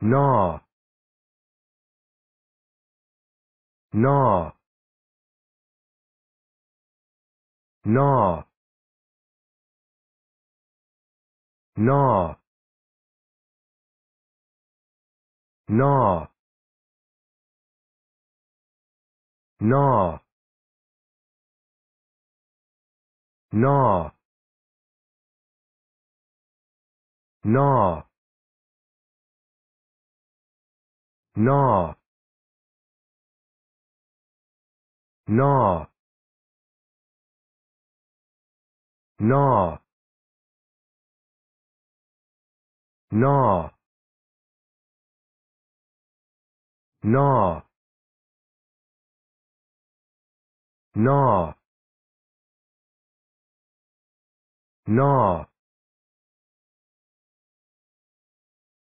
Gnaw. Gnaw. Gnaw. Gnaw. Gnaw. Gnaw. Gnaw. Gnaw. Gnaw. Gnaw. Gnaw. Gnaw. Gnaw. Gnaw.